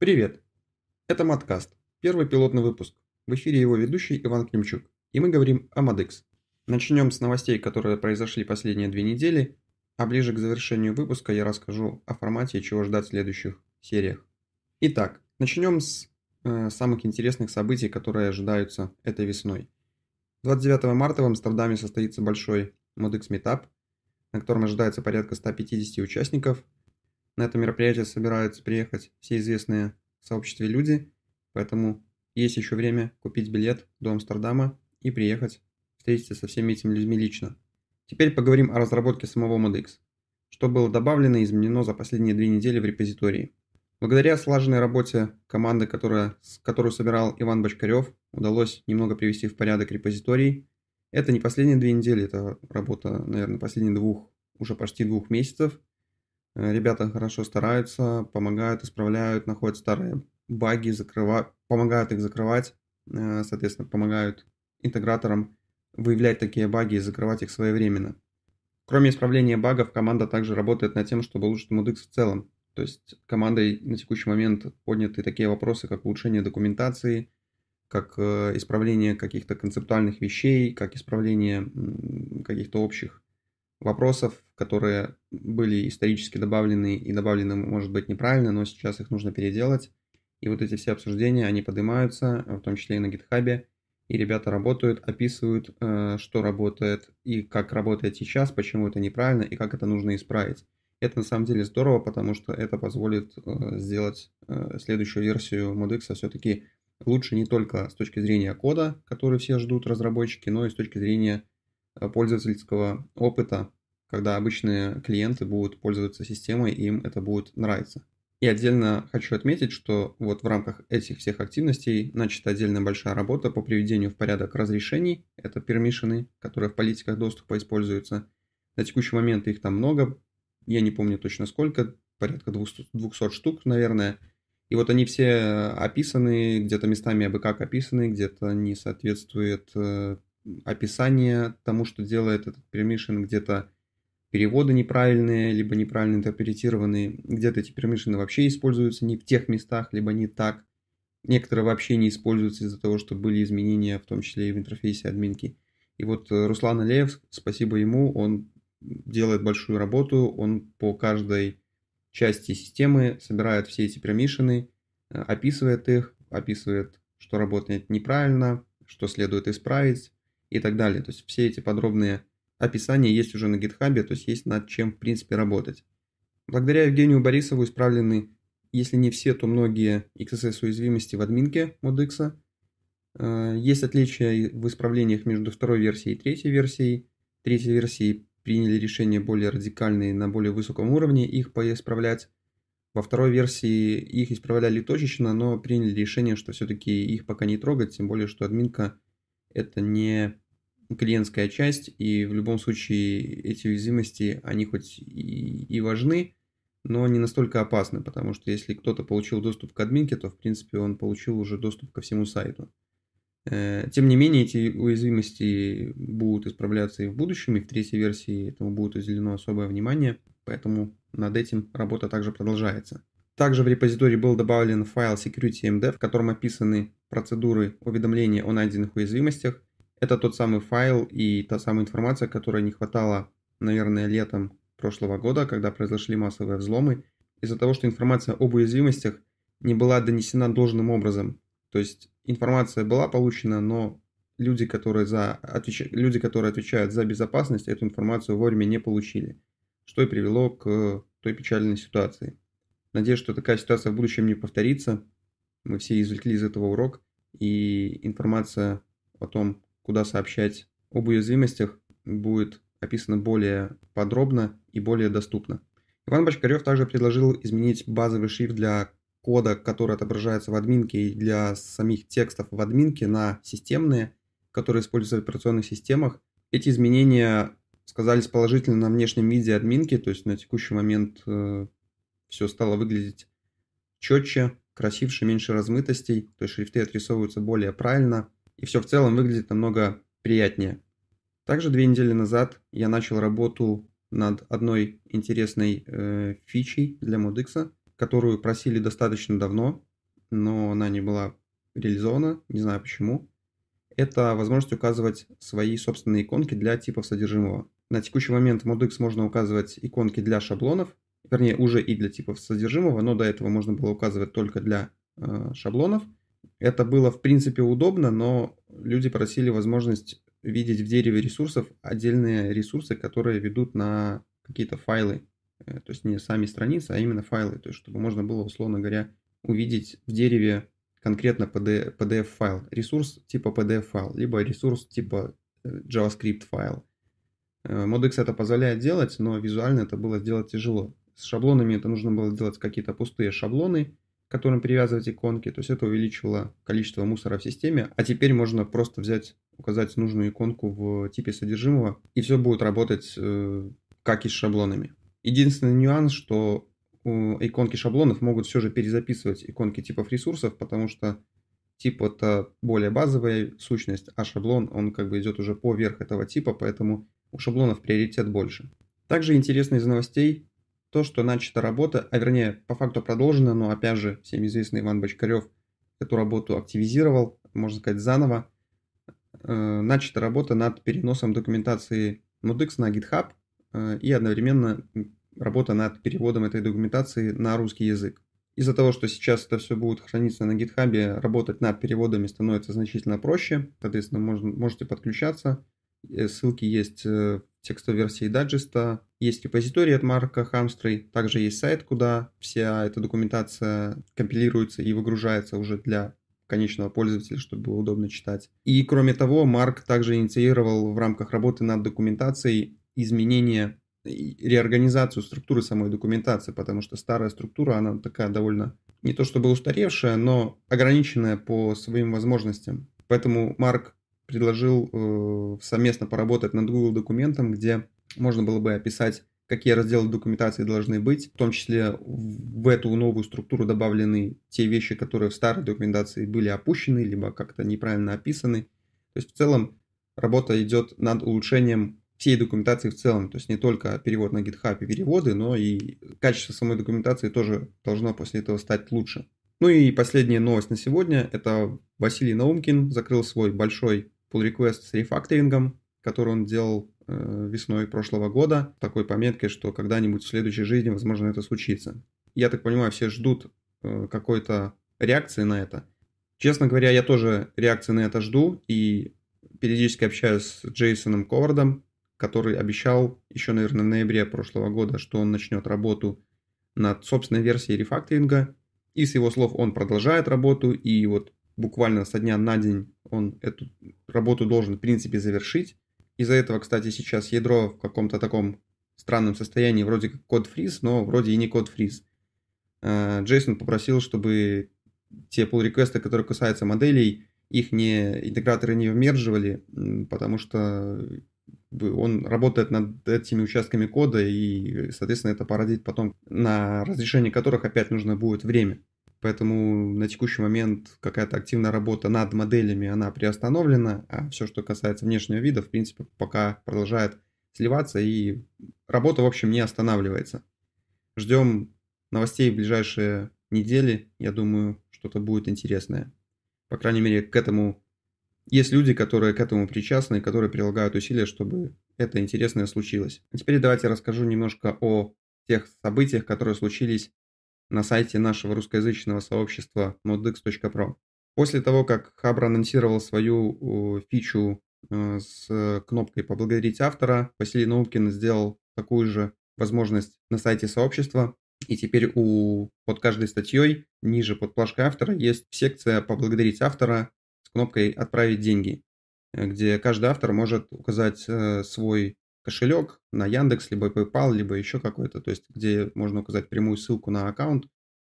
Привет! Это Маткаст, первый пилотный выпуск. В эфире его ведущий Иван Кнемчук, и мы говорим о Мадекс. Начнем с новостей, которые произошли последние две недели, а ближе к завершению выпуска я расскажу о формате и чего ждать в следующих сериях. Итак, начнем с э, самых интересных событий, которые ожидаются этой весной. 29 марта в Амстердаме состоится большой Модекс-метап, на котором ожидается порядка 150 участников – на это мероприятие собираются приехать все известные в сообществе люди, поэтому есть еще время купить билет до Амстердама и приехать встретиться со всеми этими людьми лично. Теперь поговорим о разработке самого ModX, что было добавлено и изменено за последние две недели в репозитории. Благодаря слаженной работе команды, которая, которую собирал Иван Бочкарев, удалось немного привести в порядок репозиторий. Это не последние две недели, это работа, наверное, последних двух, уже почти двух месяцев. Э, ребята хорошо стараются, помогают, исправляют, находят старые баги, закрывают, помогают их закрывать, э, соответственно, помогают интеграторам выявлять такие баги и закрывать их своевременно. Кроме исправления багов, команда также работает над тем, чтобы улучшить Moodix в целом. То есть командой на текущий момент подняты такие вопросы, как улучшение документации, как э, исправление каких-то концептуальных вещей, как исправление каких-то общих вопросов, которые были исторически добавлены и добавлены, может быть, неправильно, но сейчас их нужно переделать. И вот эти все обсуждения, они поднимаются, в том числе и на гитхабе, и ребята работают, описывают, э, что работает и как работает сейчас, почему это неправильно и как это нужно исправить. Это на самом деле здорово, потому что это позволит э, сделать э, следующую версию ModX все-таки лучше не только с точки зрения кода, который все ждут разработчики, но и с точки зрения Э, пользовательского опыта, когда обычные клиенты будут пользоваться системой, и им это будет нравиться. И отдельно хочу отметить, что вот в рамках этих всех активностей начата отдельная большая работа по приведению в порядок разрешений, это пермишины, которые в политиках доступа используются. На текущий момент их там много, я не помню точно сколько, порядка 200, штук, наверное. И вот они все э, описаны, где-то местами абы описаны, где-то не соответствует э, описание тому, что делает этот перемишин, где-то переводы неправильные, либо неправильно интерпретированные, где-то эти перемишины вообще используются не в тех местах, либо не так. Некоторые вообще не используются из-за того, что были изменения, в том числе и в интерфейсе админки. И вот э, Руслан Алеев, спасибо ему, он делает большую работу, он по каждой части системы собирает все эти пермишины, э, описывает их, описывает, что работает неправильно, что следует исправить, и так далее. То есть все эти подробные описания есть уже на GitHub, то есть есть над чем в принципе работать. Благодаря Евгению Борисову исправлены, если не все, то многие XSS уязвимости в админке ModX. Э, есть отличия в исправлениях между второй версией и третьей версией. Третьей версии приняли решение более радикальные на более высоком уровне их поисправлять. Во второй версии их исправляли точечно, но приняли решение, что все-таки их пока не трогать, тем более, что админка это не клиентская часть, и в любом случае эти уязвимости, они хоть и, и важны, но не настолько опасны, потому что если кто-то получил доступ к админке, то, в принципе, он получил уже доступ ко всему сайту. Э, тем не менее, эти уязвимости будут исправляться и в будущем, и в третьей версии этому будет уделено особое внимание, поэтому над этим работа также продолжается. Также в репозитории был добавлен файл security.md, в котором описаны процедуры уведомления о найденных уязвимостях, это тот самый файл и та самая информация, которой не хватало, наверное, летом прошлого года, когда произошли массовые взломы, из-за того, что информация об уязвимостях не была донесена должным образом. То есть информация была получена, но люди, которые, за, отвеч, люди, которые отвечают за безопасность, эту информацию вовремя не получили, что и привело к той печальной ситуации. Надеюсь, что такая ситуация в будущем не повторится. Мы все извлекли из этого урок, и информация о том, куда сообщать. Об уязвимостях будет описано более подробно и более доступно. Иван Бочкарев также предложил изменить базовый шрифт для кода, который отображается в админке, и для самих текстов в админке на системные, которые используются в операционных системах. Эти изменения сказались положительно на внешнем виде админки, то есть на текущий момент э, все стало выглядеть четче, красивше, меньше размытостей, то есть шрифты отрисовываются более правильно и все в целом выглядит намного приятнее. Также две недели назад я начал работу над одной интересной э, фичей для ModX, которую просили достаточно давно, но она не была реализована, не знаю почему. Это возможность указывать свои собственные иконки для типов содержимого. На текущий момент в ModX можно указывать иконки для шаблонов, вернее уже и для типов содержимого, но до этого можно было указывать только для э, шаблонов – это было, в принципе, удобно, но люди просили возможность видеть в дереве ресурсов отдельные ресурсы, которые ведут на какие-то файлы. Э, то есть не сами страницы, а именно файлы. То есть чтобы можно было, условно говоря, увидеть в дереве конкретно PDF-файл. Ресурс типа PDF-файл, либо ресурс типа э, JavaScript-файл. Э, Modx это позволяет делать, но визуально это было сделать тяжело. С шаблонами это нужно было делать какие-то пустые шаблоны, которым привязывать иконки. То есть это увеличило количество мусора в системе. А теперь можно просто взять, указать нужную иконку в типе содержимого, и все будет работать э, как и с шаблонами. Единственный нюанс, что иконки шаблонов могут все же перезаписывать иконки типов ресурсов, потому что тип это более базовая сущность, а шаблон он как бы идет уже поверх этого типа, поэтому у шаблонов приоритет больше. Также интересно из новостей то, что начата работа, а вернее, по факту продолжена, но опять же, всем известный Иван Бочкарев эту работу активизировал, можно сказать, заново. Э, начата работа над переносом документации Nudix на GitHub э, и одновременно работа над переводом этой документации на русский язык. Из-за того, что сейчас это все будет храниться на GitHub, работать над переводами становится значительно проще. Соответственно, можно, можете подключаться. Э, ссылки есть в текстовой версии даджеста. Есть репозиторий от Марка Хамстрей, также есть сайт, куда вся эта документация компилируется и выгружается уже для конечного пользователя, чтобы было удобно читать. И кроме того, Марк также инициировал в рамках работы над документацией изменения реорганизацию структуры самой документации, потому что старая структура, она такая довольно не то чтобы устаревшая, но ограниченная по своим возможностям. Поэтому Марк предложил э, совместно поработать над Google документом, где можно было бы описать какие разделы документации должны быть. В том числе в эту новую структуру добавлены те вещи, которые в старой документации были опущены, либо как-то неправильно описаны. То есть в целом работа идет над улучшением всей документации в целом. То есть не только перевод на GitHub и переводы, но и качество самой документации тоже должно после этого стать лучше. Ну и последняя новость на сегодня – это Василий Наумкин закрыл свой большой pull request с рефакторингом, который он делал э, весной прошлого года, такой пометкой, что когда-нибудь в следующей жизни, возможно, это случится. Я так понимаю, все ждут э, какой-то реакции на это. Честно говоря, я тоже реакции на это жду и периодически общаюсь с Джейсоном Ковардом, который обещал еще, наверное, в ноябре прошлого года, что он начнет работу над собственной версией рефакторинга. И с его слов он продолжает работу, и вот буквально со дня на день он эту работу должен, в принципе, завершить. Из-за этого, кстати, сейчас ядро в каком-то таком странном состоянии, вроде как код фриз, но вроде и не код фриз. А, Джейсон попросил, чтобы те pull реквесты которые касаются моделей, их не интеграторы не вмерживали, потому что он работает над этими участками кода, и, соответственно, это породит потом, на разрешение которых опять нужно будет время. Поэтому на текущий момент какая-то активная работа над моделями, она приостановлена, а все, что касается внешнего вида, в принципе, пока продолжает сливаться, и работа, в общем, не останавливается. Ждем новостей в ближайшие недели. Я думаю, что-то будет интересное. По крайней мере, к этому есть люди, которые к этому причастны, которые прилагают усилия, чтобы это интересное случилось. А теперь давайте расскажу немножко о тех событиях, которые случились на сайте нашего русскоязычного сообщества modex.pro. После того, как Хабр анонсировал свою фичу э, с кнопкой «Поблагодарить автора», Василий Наумкин сделал такую же возможность на сайте сообщества. И теперь у, под каждой статьей ниже под плашкой автора есть секция «Поблагодарить автора» с кнопкой «Отправить деньги», э, где каждый автор может указать э, свой кошелек на Яндекс, либо PayPal, либо еще какой-то, то есть где можно указать прямую ссылку на аккаунт,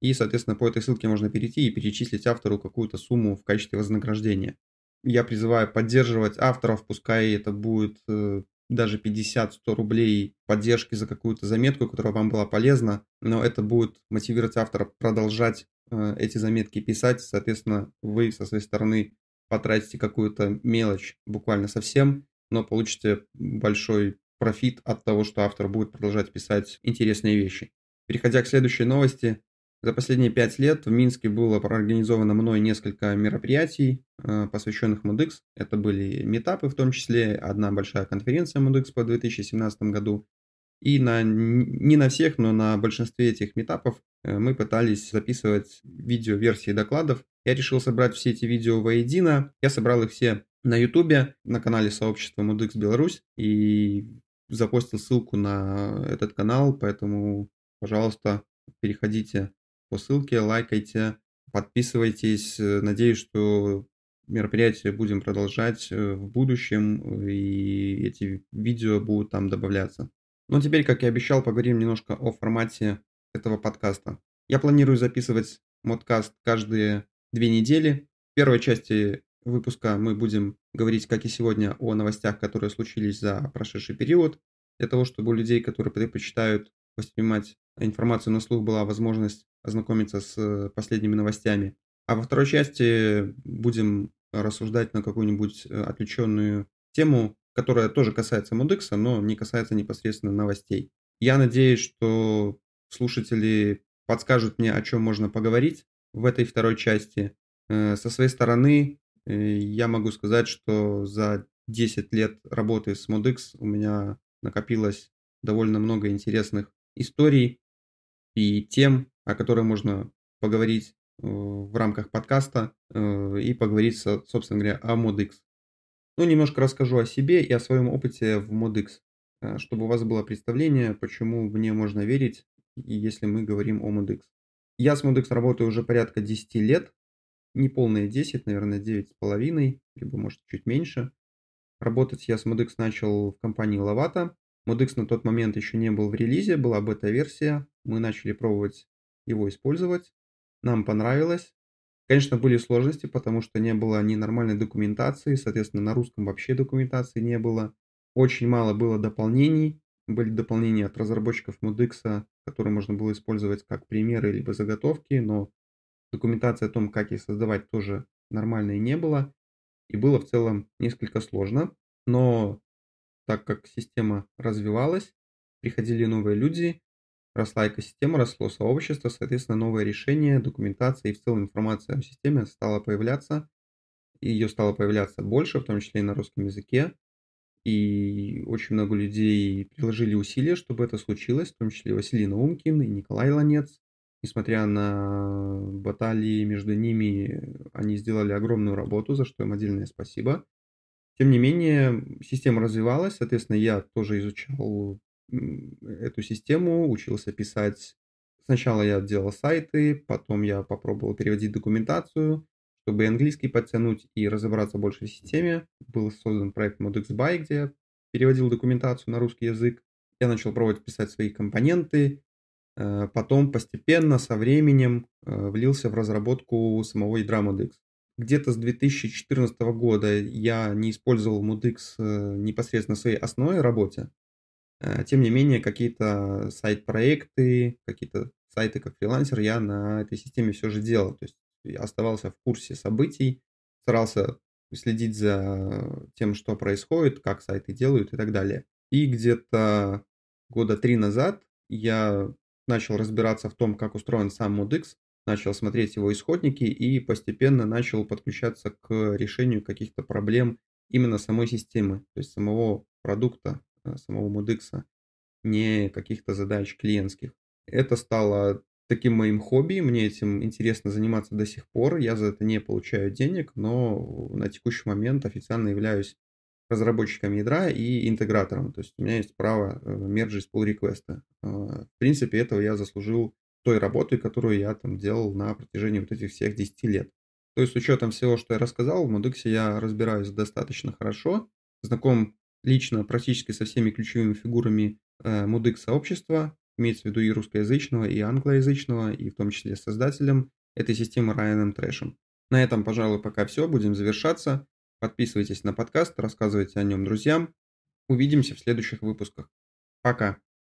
и, соответственно, по этой ссылке можно перейти и перечислить автору какую-то сумму в качестве вознаграждения. Я призываю поддерживать авторов, пускай это будет э, даже 50-100 рублей поддержки за какую-то заметку, которая вам была полезна, но это будет мотивировать автора продолжать э, эти заметки писать, соответственно, вы со своей стороны потратите какую-то мелочь буквально совсем, но получите большой профит от того, что автор будет продолжать писать интересные вещи. Переходя к следующей новости, за последние пять лет в Минске было проорганизовано мной несколько мероприятий, э, посвященных MUDX. Это были метапы, в том числе одна большая конференция MUDX по 2017 году. И на, не на всех, но на большинстве этих метапов э, мы пытались записывать видео-версии докладов. Я решил собрать все эти видео воедино. Я собрал их все на Ютубе, на канале сообщества Мудекс Беларусь, и запостил ссылку на этот канал, поэтому, пожалуйста, переходите по ссылке, лайкайте, подписывайтесь. Надеюсь, что мероприятие будем продолжать э, в будущем, и эти видео будут там добавляться. Но ну, а теперь, как и обещал, поговорим немножко о формате этого подкаста. Я планирую записывать модкаст каждые две недели. В первой части выпуска мы будем говорить, как и сегодня, о новостях, которые случились за прошедший период, для того, чтобы у людей, которые предпочитают воспринимать информацию на слух, была возможность ознакомиться с последними новостями. А во второй части будем рассуждать на какую-нибудь э, отвлеченную тему, которая тоже касается Мудекса, но не касается непосредственно новостей. Я надеюсь, что слушатели подскажут мне, о чем можно поговорить в этой второй части. Э, со своей стороны я могу сказать, что за 10 лет работы с ModX у меня накопилось довольно много интересных историй и тем, о которых можно поговорить э, в рамках подкаста э, и поговорить, собственно говоря, о ModX. Ну, немножко расскажу о себе и о своем опыте в ModX, э, чтобы у вас было представление, почему мне можно верить, если мы говорим о ModX. Я с ModX работаю уже порядка 10 лет, не полные 10, наверное, 9,5, либо, может, чуть меньше. Работать я с Modex начал в компании Lovato. Modex на тот момент еще не был в релизе, была бета-версия. Мы начали пробовать его использовать. Нам понравилось. Конечно, были сложности, потому что не было ни нормальной документации, соответственно, на русском вообще документации не было. Очень мало было дополнений. Были дополнения от разработчиков Modex, которые можно было использовать как примеры либо заготовки, но документации о том, как их создавать, тоже нормальной не было. И было в целом несколько сложно. Но так как система развивалась, приходили новые люди, росла экосистема, росло сообщество, соответственно, новые решения, документация и в целом информация о системе стала появляться. И ее стало появляться больше, в том числе и на русском языке. И очень много людей приложили усилия, чтобы это случилось, в том числе Василий Наумкин, и Николай Ланец, несмотря на баталии между ними, они сделали огромную работу, за что им отдельное спасибо. Тем не менее, система развивалась, соответственно, я тоже изучал эту систему, учился писать. Сначала я делал сайты, потом я попробовал переводить документацию, чтобы английский подтянуть и разобраться больше в системе. Был создан проект ModXBuy, где я переводил документацию на русский язык. Я начал пробовать писать свои компоненты, Э, потом постепенно, со временем, э, влился в разработку самого ядра ModX. Где-то с 2014 года я не использовал ModX э, непосредственно в своей основной работе. Тем не менее, какие-то сайт-проекты, какие-то сайты как фрилансер я на этой системе все же делал. То есть я оставался в курсе событий, старался следить за тем, что происходит, как сайты делают и так далее. И где-то года три назад я начал разбираться в том, как устроен сам ModX, начал смотреть его исходники и постепенно начал подключаться к решению каких-то проблем именно самой системы, то есть самого продукта, э, самого ModX, не каких-то задач клиентских. Это стало таким моим хобби, мне этим интересно заниматься до сих пор, я за это не получаю денег, но на текущий момент официально являюсь разработчиком ядра и интегратором. То есть у меня есть право э, мержить pull реквеста. В принципе, этого я заслужил той работой, которую я там делал на протяжении вот этих всех 10 лет. То есть с учетом всего, что я рассказал, в Мудексе я разбираюсь достаточно хорошо, знаком лично практически со всеми ключевыми фигурами э, Мудек сообщества, имеется в виду и русскоязычного, и англоязычного, и в том числе создателем этой системы Райаном Трэшем. На этом, пожалуй, пока все. Будем завершаться. Подписывайтесь на подкаст, рассказывайте о нем друзьям. Увидимся в следующих выпусках. Пока.